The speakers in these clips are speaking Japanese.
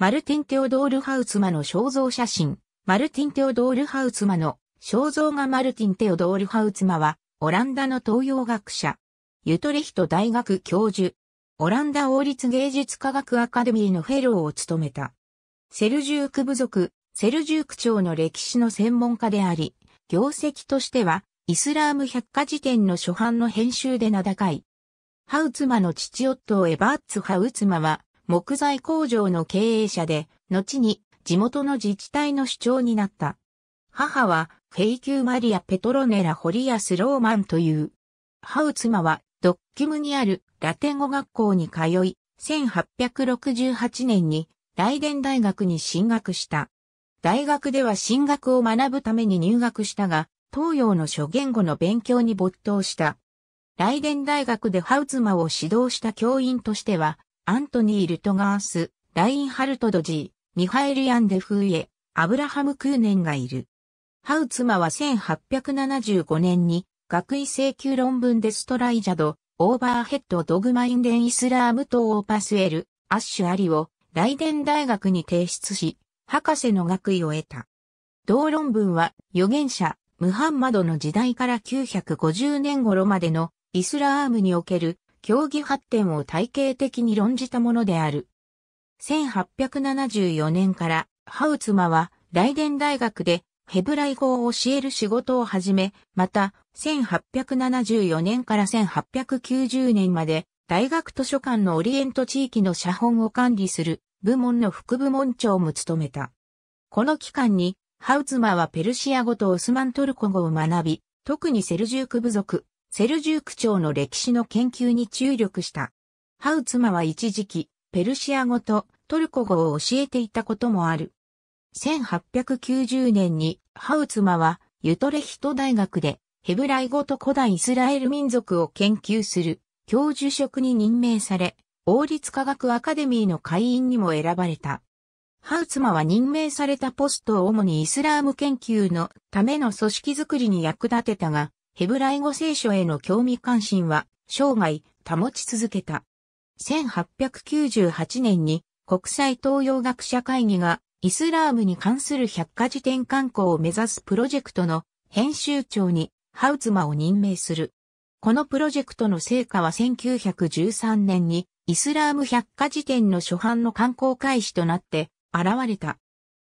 マルティン・テオドール・ハウツマの肖像写真。マルティン・テオドール・ハウツマの肖像画マルティン・テオドール・ハウツマは、オランダの東洋学者、ユトレヒト大学教授、オランダ王立芸術科学アカデミーのフェローを務めた。セルジューク部族、セルジューク朝の歴史の専門家であり、業績としては、イスラーム百科事典の初版の編集で名高い。ハウツマの父夫エバーツ・ハウツマは、木材工場の経営者で、後に地元の自治体の主張になった。母はフェイキューマリア・ペトロネラ・ホリアス・ローマンという。ハウ妻はドッキムにあるラテン語学校に通い、1868年にライデン大学に進学した。大学では進学を学ぶために入学したが、東洋の諸言語の勉強に没頭した。ライデン大学でハウツマを指導した教員としては、アントニー・ルトガース、ラインハルト・ドジー、ミハエル・ヤンデフーエ、アブラハム・クーネンがいる。ハウツマは1875年に学位請求論文でストライジャド、オーバーヘッド・ドグマインデン・イスラーム等をパスエル、アッシュ・アリをライデン大学に提出し、博士の学位を得た。同論文は預言者、ムハンマドの時代から950年頃までのイスラームにおける競技発展を体系的に論じたものである。1874年からハウツマはライデン大学でヘブライ語を教える仕事を始め、また1874年から1890年まで大学図書館のオリエント地域の写本を管理する部門の副部門長も務めた。この期間にハウツマはペルシア語とオスマントルコ語を学び、特にセルジューク部族、セルジューク朝の歴史の研究に注力した。ハウツマは一時期、ペルシア語とトルコ語を教えていたこともある。1890年にハウツマはユトレヒト大学でヘブライ語と古代イスラエル民族を研究する教授職に任命され、王立科学アカデミーの会員にも選ばれた。ハウツマは任命されたポストを主にイスラーム研究のための組織づくりに役立てたが、ヘブライ語聖書への興味関心は生涯保ち続けた。1898年に国際東洋学者会議がイスラームに関する百科事典刊行を目指すプロジェクトの編集長にハウツマを任命する。このプロジェクトの成果は1913年にイスラーム百科事典の初版の刊行開始となって現れた。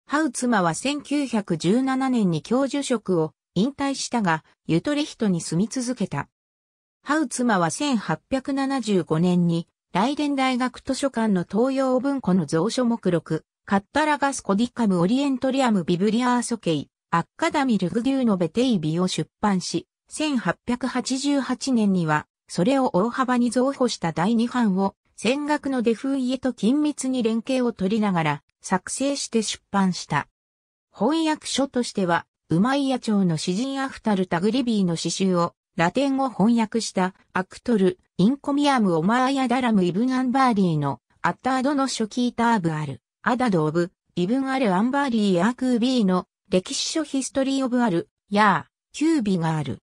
ハウツマは1917年に教授職を引退したが、ユトレヒトに住み続けた。ハウ妻は1875年に、ライデン大学図書館の東洋文庫の蔵書目録、カッタラガスコディカムオリエントリアムビブリアーソケイ、アッカダミルグデューノベテイビを出版し、1888年には、それを大幅に増補した第2版を、戦学のデフイエと緊密に連携を取りながら、作成して出版した。翻訳書としては、ウマイヤ朝の詩人アフタル・タグリビーの詩集をラテン語翻訳したアクトル・インコミアム・オマーヤ・ダラム・イブン・アンバーリーのアッタードの初期ターブ・アル・アダド・オブ・イブン・アル・アンバーリー・アークービーの歴史書ヒストリー・オブ・アル・ヤー・キュービがある。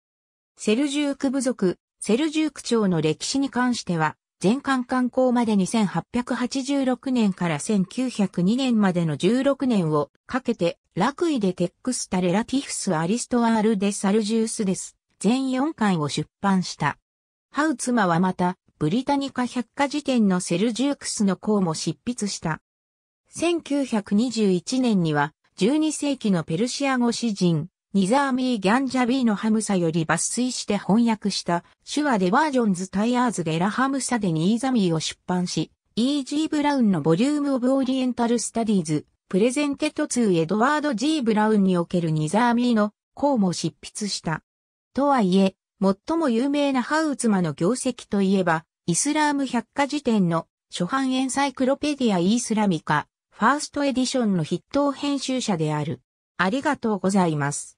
セルジューク部族、セルジューク朝の歴史に関しては、全館観光まで2886年から1902年までの16年をかけて楽位でテックスタレラティフスアリストアールデサルジュースです。全4巻を出版した。ハウツマはまた、ブリタニカ百科事典のセルジュークスの項も執筆した。1921年には、12世紀のペルシア語詩人、ニザーミー・ギャンジャビーのハムサより抜粋して翻訳した手話でバージョンズ・タイアーズ・でラハムサでニーザミーを出版し、イージー・ブラウンのボリューム・オブ・オリエンタル・スタディーズ、プレゼンテト2エドワード・ G・ ブラウンにおけるニザーミーの項も執筆した。とはいえ、最も有名なハウツマの業績といえば、イスラーム百科事典の初版エンサイクロペディア・イースラミカ、ファーストエディションの筆頭編集者である。ありがとうございます。